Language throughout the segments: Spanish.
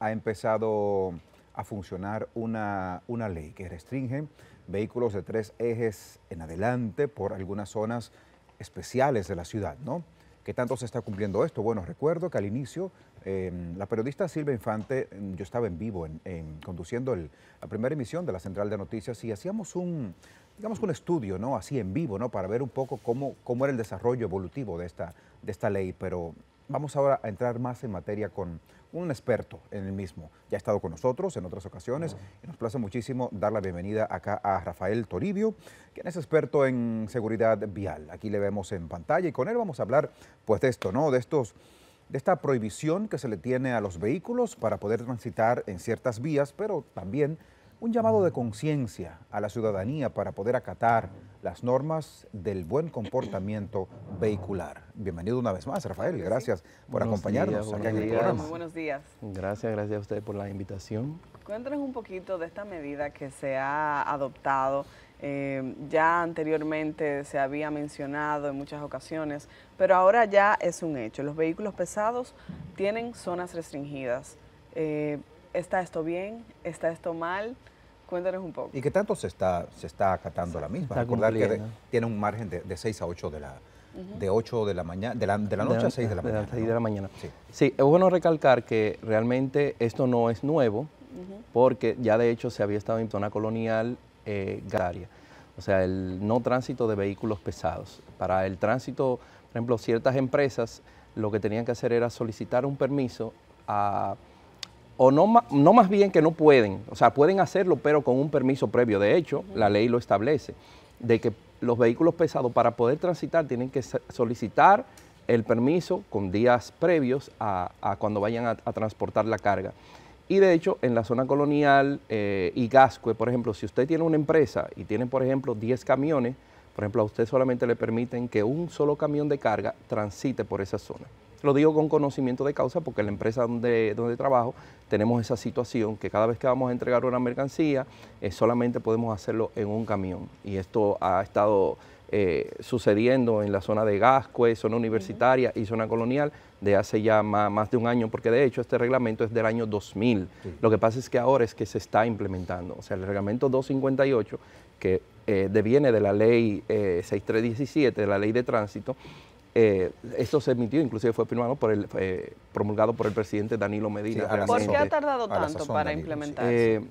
ha empezado a funcionar una, ley que restringe vehículos de tres ejes en adelante por algunas zonas especiales de la ciudad, ¿no? ¿Qué tanto se está cumpliendo esto? Bueno, recuerdo que al inicio em, la periodista Silvia Infante, em, yo estaba en vivo en, conduciendo la primera emisión de la Central de Noticias y hacíamos un, digamos, un estudio, ¿no? Así en vivo, ¿no? Para ver un poco cómo, cómo era el desarrollo evolutivo de esta, de esta ley. Pero vamos ahora a entrar más en materia con, un experto en el mismo. Ya ha estado con nosotros en otras ocasiones y nos place muchísimo dar la bienvenida acá a Rafael Toribio, quien es experto en seguridad vial. Aquí le vemos en pantalla y con él vamos a hablar pues de esto, ¿no? De estos de esta prohibición que se le tiene a los vehículos para poder transitar en ciertas vías, pero también un llamado de conciencia a la ciudadanía para poder acatar las normas del buen comportamiento vehicular. Bienvenido una vez más, Rafael. Gracias por acompañarnos aquí en el programa. buenos días. Gracias, gracias a usted por la invitación. Cuéntanos un poquito de esta medida que se ha adoptado. Eh, ya anteriormente se había mencionado en muchas ocasiones, pero ahora ya es un hecho. Los vehículos pesados tienen zonas restringidas. Eh, ¿Está esto bien? ¿Está esto mal? Cuéntanos un poco. ¿Y qué tanto se está, se está acatando la misma? Recordar que tiene un margen de, 6 a 8 de la, de 8 de la mañana, de la, noche a 6 de la mañana. de la mañana. Sí. es bueno recalcar que realmente esto no es nuevo, porque ya de hecho se había estado en zona colonial eh, O sea, el no tránsito de vehículos pesados. Para el tránsito, por ejemplo, ciertas empresas lo que tenían que hacer era solicitar un permiso a o no, no más bien que no pueden, o sea, pueden hacerlo, pero con un permiso previo. De hecho, la ley lo establece, de que los vehículos pesados para poder transitar tienen que solicitar el permiso con días previos a, cuando vayan a, transportar la carga. Y de hecho, en la zona colonial y eh, Gascue, por ejemplo, si usted tiene una empresa y tiene, por ejemplo, 10 camiones, por ejemplo, a usted solamente le permiten que un solo camión de carga transite por esa zona. Lo digo con conocimiento de causa porque en la empresa donde, donde trabajo tenemos esa situación que cada vez que vamos a entregar una mercancía eh, solamente podemos hacerlo en un camión. Y esto ha estado eh, sucediendo en la zona de Gascue, zona universitaria y zona colonial de hace ya más, de un año, porque de hecho este reglamento es del año 2000. Lo que pasa es que ahora es que se está implementando. O sea, el reglamento 258, que eh, deviene de la ley 6317, eh, de la ley de tránsito, eh, esto se emitió, inclusive fue firmado por el, promulgado por el presidente Danilo Medina. ¿Por qué ha tardado tanto para implementarse? Eh,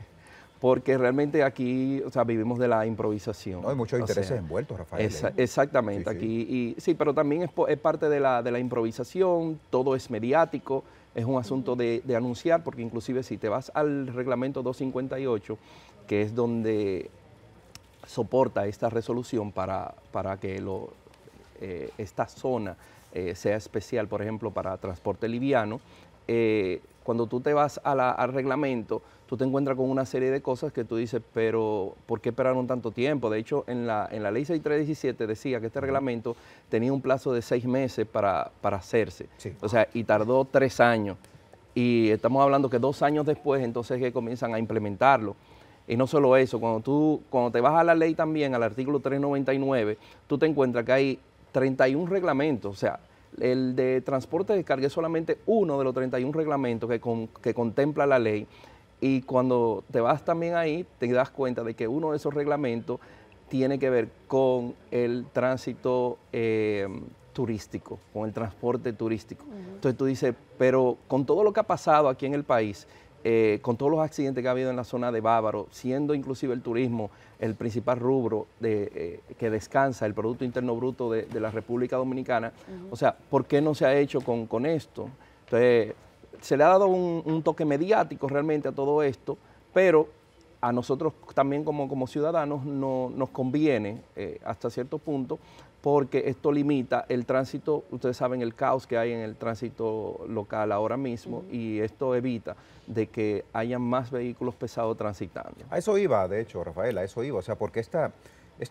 porque realmente aquí, vivimos de la improvisación. hay muchos intereses envueltos, Rafael. ¿eh? exactamente, aquí, Y, sí, pero también es, parte de la, improvisación, todo es mediático, es un asunto de, de anunciar, porque inclusive si te vas al reglamento 258, que es donde soporta esta resolución para, para que lo, eh, esta zona eh, sea especial, por ejemplo, para transporte liviano, eh, cuando tú te vas al reglamento, tú te encuentras con una serie de cosas que tú dices, pero ¿por qué esperaron tanto tiempo? De hecho, en la, en la ley 6317 decía que este reglamento tenía un plazo de seis meses para, para hacerse. O sea, y tardó tres años. Y estamos hablando que dos años después, entonces que comienzan a implementarlo. Y no solo eso, cuando tú cuando te vas a la ley también, al artículo 399, tú te encuentras que hay 31 reglamentos, o sea, el de transporte de carga es solamente uno de los 31 reglamentos que, que contempla la ley y cuando te vas también ahí te das cuenta de que uno de esos reglamentos tiene que ver con el tránsito eh, turístico, con el transporte turístico. Entonces tú dices, pero con todo lo que ha pasado aquí en el país, eh, con todos los accidentes que ha habido en la zona de Bávaro, siendo inclusive el turismo el principal rubro de, eh, que descansa el Producto Interno Bruto de, la República Dominicana. O sea, ¿por qué no se ha hecho con, esto? Entonces, se le ha dado un, toque mediático realmente a todo esto, pero a nosotros también como, como ciudadanos no, nos conviene eh, hasta cierto punto porque esto limita el tránsito, ustedes saben el caos que hay en el tránsito local ahora mismo y esto evita de que haya más vehículos pesados transitando. A eso iba, de hecho, Rafael, a eso iba, o sea, porque esta,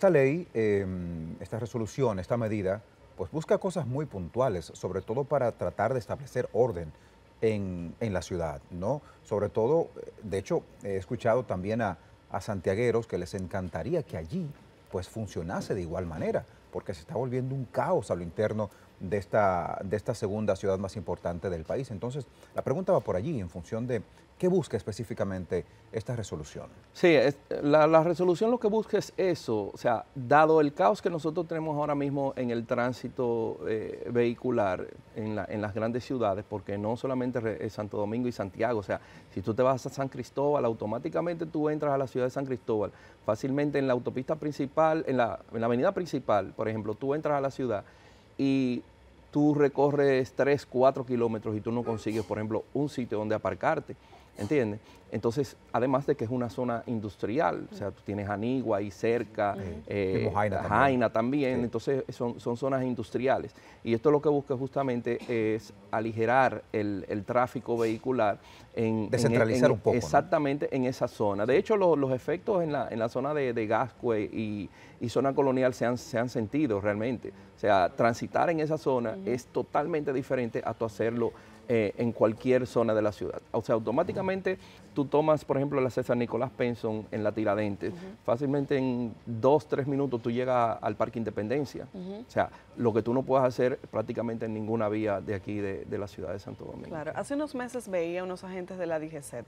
ley, em, esta resolución, esta medida, pues busca cosas muy puntuales, sobre todo para tratar de establecer orden en, en la ciudad, ¿no? Sobre todo, de hecho, he escuchado también a, a santiagueros que les encantaría que allí pues funcionase de igual manera, porque se está volviendo un caos a lo interno de esta, de esta segunda ciudad más importante del país. Entonces, la pregunta va por allí en función de qué busca específicamente esta resolución. Sí, la, resolución lo que busca es eso, o sea, dado el caos que nosotros tenemos ahora mismo en el tránsito eh, vehicular en, la, en, las grandes ciudades, porque no solamente es eh, Santo Domingo y Santiago, o sea, si tú te vas a San Cristóbal, automáticamente tú entras a la ciudad de San Cristóbal, fácilmente en la autopista principal, en la, en la avenida principal, por ejemplo, tú entras a la ciudad y tú recorres 3, 4 kilómetros y tú no consigues, por ejemplo, un sitio donde aparcarte. ¿Entiendes? Entonces, además de que es una zona industrial, o sea, tú tienes Anigua ahí cerca, eh, eh, Jaina también, entonces son, son, zonas industriales. Y esto lo que busca justamente es aligerar el, tráfico vehicular. En, e-, Descentralizar un poco. Exactamente en esa zona. De hecho, los efectos en la, zona de, de Gascue y, zona colonial se han, se han sentido realmente. O sea, transitar en esa zona es totalmente diferente a tu hacerlo eh, en cualquier zona de la ciudad. O sea, automáticamente tú tomas, por ejemplo, la César Nicolás Penson en la Tiradentes. Fácilmente en dos, tres minutos tú llegas al Parque Independencia. O sea, lo que tú no puedes hacer prácticamente en ninguna vía de aquí, de, la ciudad de Santo Domingo. Claro, hace unos meses veía unos agentes de la DGCET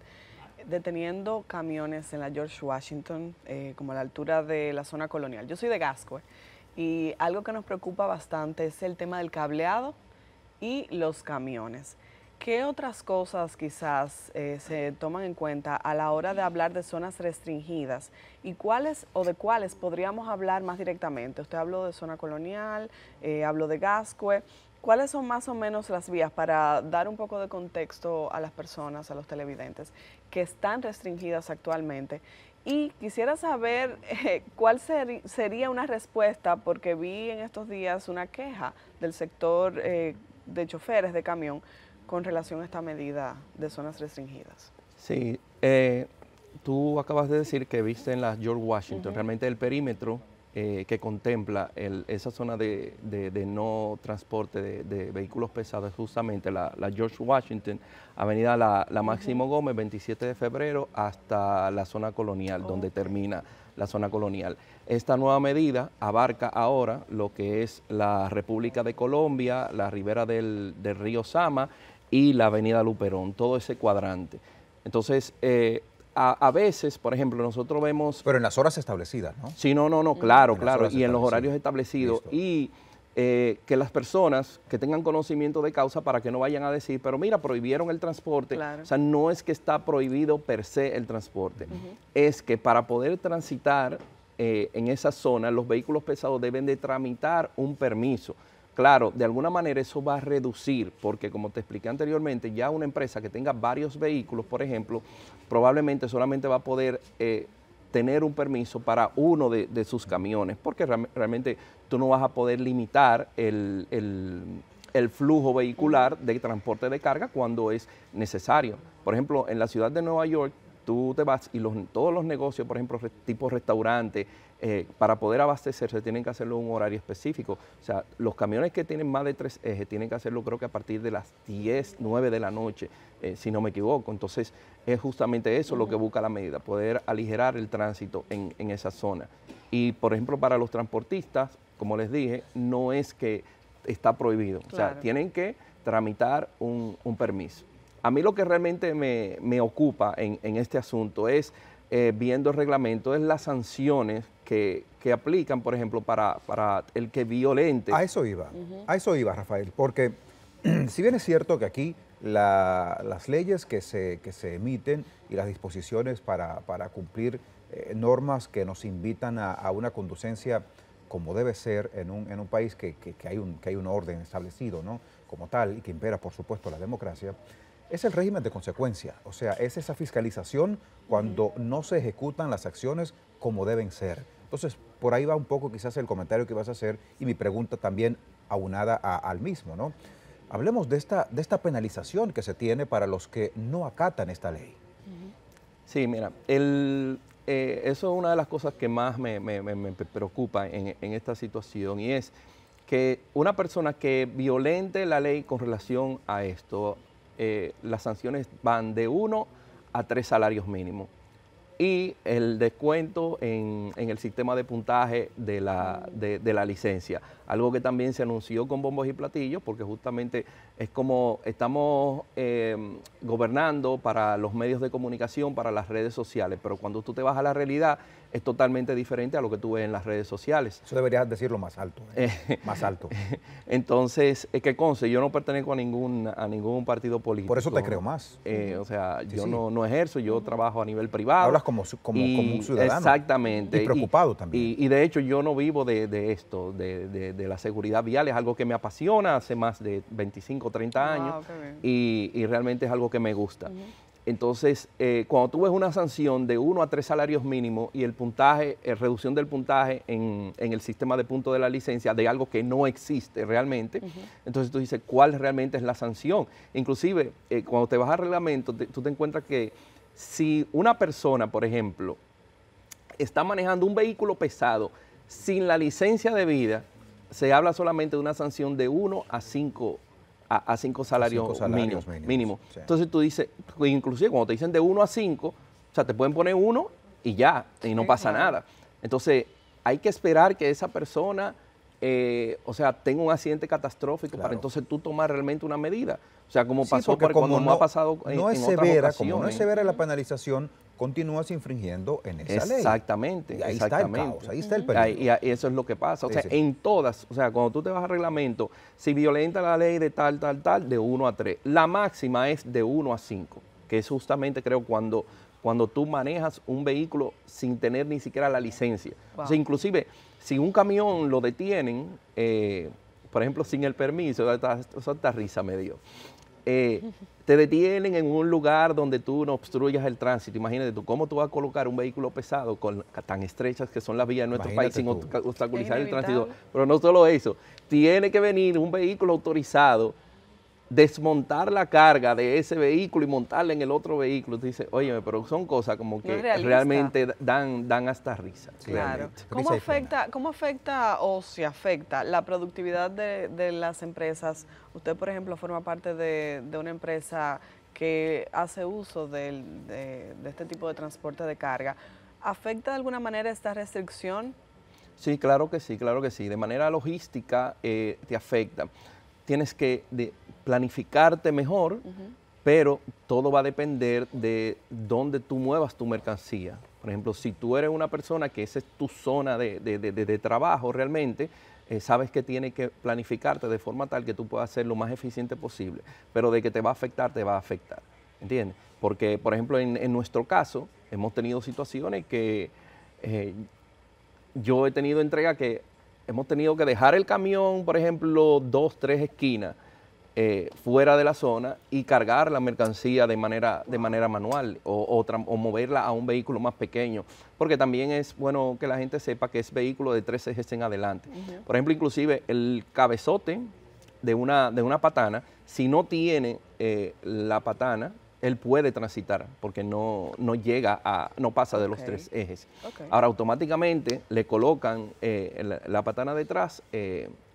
deteniendo camiones en la George Washington, eh, como a la altura de la zona colonial. Yo soy de Gascoy, y algo que nos preocupa bastante es el tema del cableado y los camiones. ¿Qué otras cosas quizás eh, se toman en cuenta a la hora de hablar de zonas restringidas y cuáles o de cuáles podríamos hablar más directamente? Usted habló de zona colonial, eh, habló de Gascue. ¿Cuáles son más o menos las vías para dar un poco de contexto a las personas, a los televidentes, que están restringidas actualmente? Y quisiera saber eh, cuál sería una respuesta, porque vi en estos días una queja del sector de choferes de camión con relación a esta medida de zonas restringidas. Sí, eh, tú acabas de decir que viste en la George Washington, realmente el perímetro eh, que contempla esa zona de, no transporte de, vehículos pesados es justamente la, George Washington, avenida la, Máximo Gómez, 27 de febrero, hasta la zona colonial, donde termina la zona colonial. Esta nueva medida abarca ahora lo que es la República de Colombia, la ribera del, río Sama y la avenida Luperón, todo ese cuadrante. Entonces, eh, a, veces, por ejemplo, nosotros vemos... Pero en las horas establecidas, ¿no? Sí, no, no, no, claro, claro, y en los horarios establecidos. Y eh, que las personas que tengan conocimiento de causa para que no vayan a decir, pero mira, prohibieron el transporte. O sea, no es que está prohibido per se el transporte, es que para poder transitar eh, en esa zona, los vehículos pesados deben de tramitar un permiso. Claro, de alguna manera eso va a reducir, porque como te expliqué anteriormente, ya una empresa que tenga varios vehículos, por ejemplo, probablemente solamente va a poder... Eh, tener un permiso para uno de, sus camiones, porque realmente tú no vas a poder limitar el, flujo vehicular de transporte de carga cuando es necesario. Por ejemplo, en la ciudad de Nueva York, tú te vas y los, todos los negocios, por ejemplo, tipo restaurante, eh, para poder abastecerse tienen que hacerlo en un horario específico. O sea, los camiones que tienen más de tres ejes tienen que hacerlo creo que a partir de las 10, 9 de la noche, eh, si no me equivoco. Entonces, es justamente eso lo que busca la medida, poder aligerar el tránsito en, esa zona. Y, por ejemplo, para los transportistas, como les dije, no es que está prohibido. O sea, tienen que tramitar un, permiso. A mí lo que realmente me, ocupa en, este asunto es, eh, viendo el reglamento, es las sanciones que, aplican, por ejemplo, para, el que violente. A eso iba, a eso iba, Rafael, porque si bien es cierto que aquí las leyes que se, se, emiten y las disposiciones para, cumplir eh, normas que nos invitan a, una conducencia como debe ser en un, en un país que, hay un, que hay un orden establecido, ¿no? Como tal, y que impera, por supuesto, la democracia, es el régimen de consecuencia, o sea, es esa fiscalización cuando no se ejecutan las acciones como deben ser. Entonces, por ahí va un poco quizás el comentario que vas a hacer y mi pregunta también aunada al mismo, ¿no? Hablemos de esta, de esta penalización que se tiene para los que no acatan esta ley. Sí, mira, eh, eso es una de las cosas que más me, preocupa en, esta situación y es que una persona que violente la ley con relación a esto, eh, las sanciones van de uno a tres salarios mínimos y el descuento en, el sistema de puntaje de la licencia algo que también se anunció con bombos y platillos, porque justamente es como estamos em, gobernando para los medios de comunicación, para las redes sociales, pero cuando tú te vas a la realidad es totalmente diferente a lo que tú ves en las redes sociales. Eso deberías decirlo más alto, ¿eh? Eh, más alto. Entonces, es que Conce, yo no pertenezco a ningún, a ningún partido político. Por eso te creo más. Eh, o sea, yo No, ejerzo, yo trabajo a nivel privado. Hablas como, como, un ciudadano. Exactamente. Y preocupado también. Y, de hecho yo no vivo de, esto, de de, la seguridad vial, es algo que me apasiona hace más de 25, o 30 años y, realmente es algo que me gusta. Entonces, eh, cuando tú ves una sanción de uno a tres salarios mínimos y el puntaje, eh, reducción del puntaje en, el sistema de puntos de la licencia de algo que no existe realmente, entonces tú dices, ¿cuál realmente es la sanción? Inclusive, eh, cuando te vas al reglamento, tú te encuentras que si una persona, por ejemplo, está manejando un vehículo pesado sin la licencia de vida, se habla solamente de una sanción de 1 a 5 a, cinco salarios, mínimos. Entonces tú dices, inclusive cuando te dicen de 1 a 5, o sea, te pueden poner uno y ya, y no pasa nada. Entonces, hay que esperar que esa persona, eh, o sea, tenga un accidente catastrófico para entonces tú tomar realmente una medida. O sea, como pasó, sí, como no, ha pasado no es severa, Como no es severa la penalización, continúas infringiendo en esa exactamente, ley. ahí Está ahí está el y eso es lo que pasa. O sea, en todas, o sea, cuando tú te vas a reglamento, si violenta la ley de tal, tal, tal, de 1 a 3. La máxima es de 1 a 5, que es justamente, creo, cuando, cuando tú manejas un vehículo sin tener ni siquiera la licencia. O sea, inclusive, si un camión lo detienen, eh, por ejemplo, sin el permiso, esa risa me dio. Eh, te detienen en un lugar donde tú no obstruyas el tránsito. Imagínate tú, ¿cómo tú vas a colocar un vehículo pesado con tan estrechas que son las vías de nuestro país sin obstaculizar el tránsito? Pero no solo eso, tiene que venir un vehículo autorizado desmontar la carga de ese vehículo y montarla en el otro vehículo. Dice, oye, pero son cosas como que realmente dan, dan hasta risa. claro. ¿Cómo afecta, ¿Cómo afecta o si afecta la productividad de, las empresas? Usted, por ejemplo, forma parte de, una empresa que hace uso de, este tipo de transporte de carga. ¿Afecta de alguna manera esta restricción? Sí, claro que sí, claro que sí. De manera logística eh, te afecta. Tienes que planificarte mejor, pero todo va a depender de dónde tú muevas tu mercancía. Por ejemplo, si tú eres una persona que esa es tu zona de, trabajo realmente, eh, sabes que tienes que planificarte de forma tal que tú puedas ser lo más eficiente posible, pero de que te va a afectar, te va a afectar. ¿Entiendes? Porque, por ejemplo, en, nuestro caso, hemos tenido situaciones que eh, yo he tenido entrega que hemos tenido que dejar el camión, por ejemplo, dos, tres esquinas eh, fuera de la zona y cargar la mercancía de manera, de manera manual o, o, moverla a un vehículo más pequeño, porque también es bueno que la gente sepa que es vehículo de tres ejes en adelante. Por ejemplo, inclusive el cabezote de una, de una patana, si no tiene eh, la patana, él puede transitar porque no, no llega a, no pasa de los tres ejes. Ahora automáticamente le colocan eh, la, patana detrás,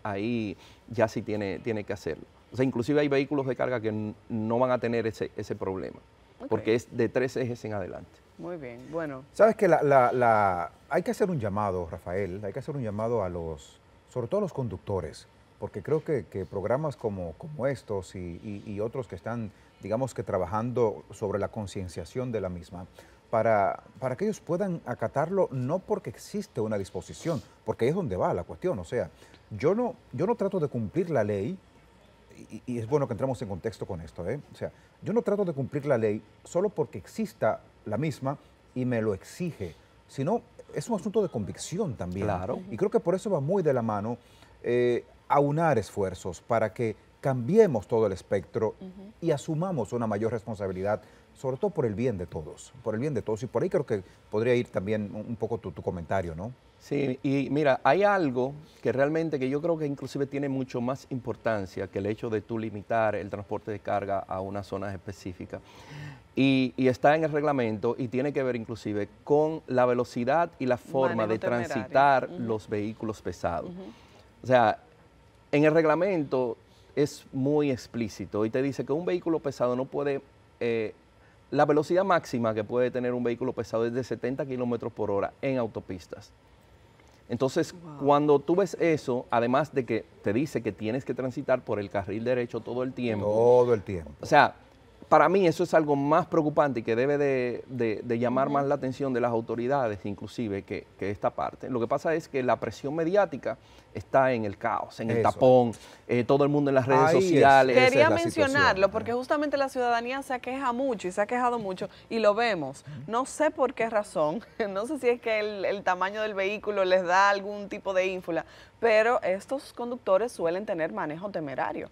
ahí ya sí tiene, tiene que hacerlo. O sea, inclusive hay vehículos de carga que no van a tener ese, ese problema, porque es de tres ejes en adelante. Muy bien, bueno. Sabes que la, hay que hacer un llamado, Rafael, hay que hacer un llamado a los, sobre todo a los conductores, porque creo que, programas como, como estos y, otros que están, digamos que trabajando sobre la concienciación de la misma, para, para que ellos puedan acatarlo, no porque existe una disposición, porque ahí es donde va la cuestión, o sea, yo no, yo no trato de cumplir la ley, y, es bueno que entremos en contexto con esto, ¿eh? o sea, yo no trato de cumplir la ley solo porque exista la misma y me lo exige, sino es un asunto de convicción también. Claro. Y creo que por eso va muy de la mano eh, aunar esfuerzos para que cambiemos todo el espectro y asumamos una mayor responsabilidad sobre todo por el bien de todos, por el bien de todos. Y por ahí creo que podría ir también un poco tu, comentario, ¿no? Sí, y mira, hay algo que realmente que yo creo que inclusive tiene mucho más importancia que el hecho de tú limitar el transporte de carga a una zona específica. Y, está en el reglamento y tiene que ver inclusive con la velocidad y la forma de transitar los vehículos pesados. O sea, en el reglamento es muy explícito y te dice que un vehículo pesado no puede eh, la velocidad máxima que puede tener un vehículo pesado es de 70 kilómetros por hora en autopistas. Entonces, cuando tú ves eso, además de que te dice que tienes que transitar por el carril derecho todo el tiempo. Todo el tiempo. O sea, para mí eso es algo más preocupante y que debe de, llamar más la atención de las autoridades, inclusive, que, esta parte. Lo que pasa es que la presión mediática está en el caos, en el tapón, eh, todo el mundo en las redes sociales. Quería mencionarlo porque justamente la ciudadanía se aqueja mucho y se ha quejado mucho y lo vemos. No sé por qué razón, no sé si es que el, el tamaño del vehículo les da algún tipo de ínfula, pero estos conductores suelen tener manejo temerario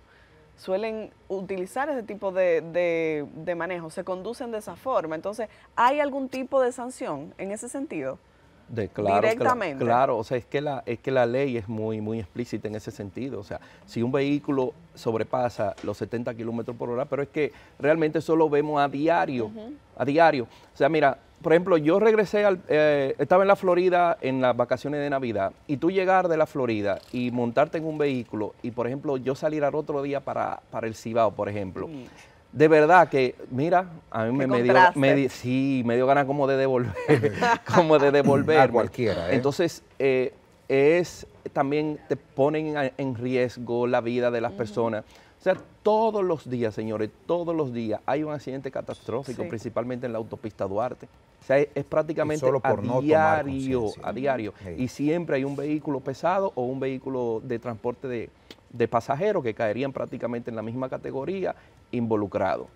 suelen utilizar ese tipo de, de, manejo, se conducen de esa forma. Entonces, ¿hay algún tipo de sanción en ese sentido? De, claro, Directamente. claro, o sea, es que, la, es que la ley es muy, muy explícita en ese sentido. O sea, si un vehículo sobrepasa los 70 kilómetros por hora, pero es que realmente eso lo vemos a diario, a diario. O sea, mira, por ejemplo, yo regresé, eh, estaba en la Florida en las vacaciones de Navidad y tú llegar de la Florida y montarte en un vehículo y, por ejemplo, yo salir al otro día para, el Cibao, por ejemplo. De verdad que, mira, a mí me, dio, sí, me dio ganas como de devolver, como de devolver. A cualquiera. ¿eh? Entonces, eh, es también te ponen en riesgo la vida de las personas. O sea, todos los días, señores, todos los días hay un accidente catastrófico, principalmente en la autopista Duarte. O sea, es, prácticamente a, diario, a diario, Y siempre hay un vehículo pesado o un vehículo de transporte de, de pasajeros que caerían prácticamente en la misma categoría involucrado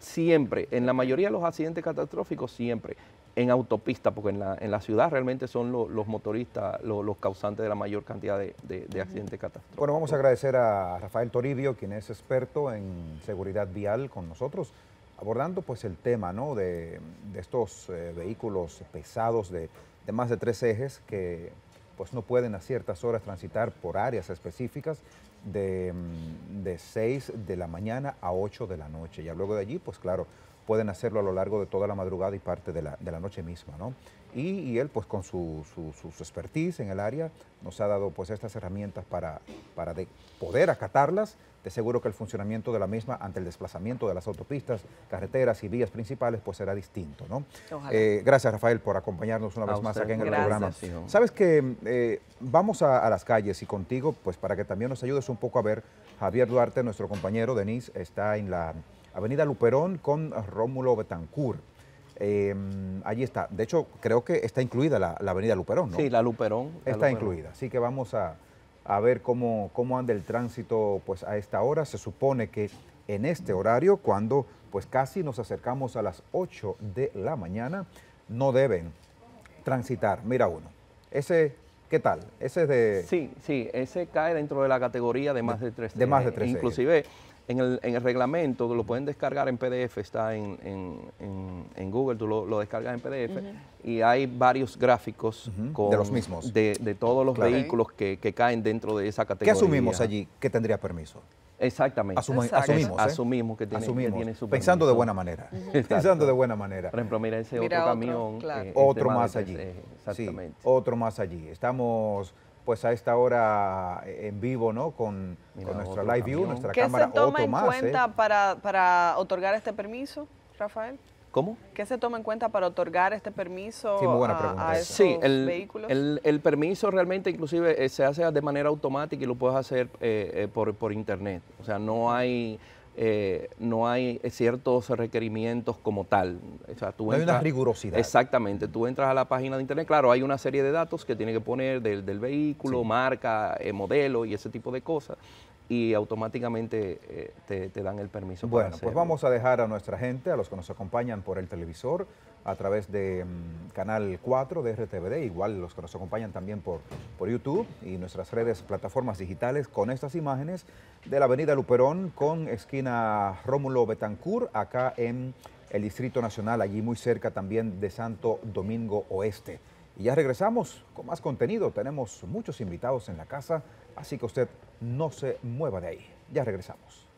siempre, en la mayoría de los accidentes catastróficos, siempre en autopista, porque en la, ciudad realmente son los motoristas los causantes de la mayor cantidad de, de, de accidentes catastróficos. Bueno, vamos a agradecer a Rafael Toribio, quien es experto en seguridad vial con nosotros, abordando pues el tema de, estos eh, vehículos pesados de, más de tres ejes que pues no pueden a ciertas horas transitar por áreas específicas de, mm, de 6 de la mañana a 8 de la noche. y luego de allí, pues claro, pueden hacerlo a lo largo de toda la madrugada y parte de la, de la noche misma. Y, él, pues con su, su, su, expertise en el área, nos ha dado pues estas herramientas para, para de poder acatarlas. De seguro que el funcionamiento de la misma ante el desplazamiento de las autopistas, carreteras y vías principales, pues será distinto, ¿no? Eh, gracias, Rafael, por acompañarnos una vez más aquí en el programa. Sabes que eh, vamos a, las calles y contigo, pues para que también nos ayudes un poco a ver, Javier Duarte, nuestro compañero, Denis, está en la Avenida Luperón con Rómulo Betancourt. Em, allí está. De hecho, creo que está incluida la, avenida Luperón, ¿no? Sí, la Luperón. está incluida. Así que vamos a, ver cómo, cómo, anda el tránsito pues, a esta hora. Se supone que en este horario, cuando pues casi nos acercamos a las 8 de la mañana, no deben transitar. Mira uno. Ese, ¿qué tal? Ese es de... Sí, sí, ese cae dentro de la categoría de más de tres, De más de tres, Inclusive en el, en el, reglamento, lo pueden descargar en PDF, está en, Google, tú lo, lo, descargas en PDF, y hay varios gráficos de los mismos. De, todos los vehículos que, caen dentro de esa categoría. ¿Qué asumimos allí que tendría permiso? Exactamente. asumimos, ¿eh? asumimos que tiene, asumimos. Que Pensando de buena manera. Pensando de buena manera. Por ejemplo, mira ese otro, camión. Eh, otro más allí. Eh, exactamente. otro más allí. Estamos pues a esta hora eh, en vivo, ¿no? Con, nuestra live view, nuestra ¿Qué se toma en ¿eh? cuenta para, para otorgar este permiso, Rafael? ¿Cómo? ¿Qué se toma en cuenta para otorgar este permiso sí, muy buena a, sí, el, El, permiso realmente inclusive eh, se hace de manera automática y lo puedes hacer por, por, internet. O sea, no hay eh, no hay ciertos requerimientos como tal. no hay una rigurosidad. Exactamente, tú entras a la página de internet, claro, hay una serie de datos que tiene que poner del, del vehículo, marca, eh, modelo y ese tipo de cosas y automáticamente eh, te, te, dan el permiso. Bueno, pues vamos a dejar a nuestra gente, a los que nos acompañan por el televisor, a través de mm, Canal 4 de RTVD, igual los que nos acompañan también por, por YouTube y nuestras redes, plataformas digitales, con estas imágenes de la avenida Luperón con esquina Rómulo Betancourt, acá en el Distrito Nacional, allí muy cerca también de Santo Domingo Oeste. Y ya regresamos con más contenido, tenemos muchos invitados en la casa, así que usted no se mueva de ahí. Ya regresamos.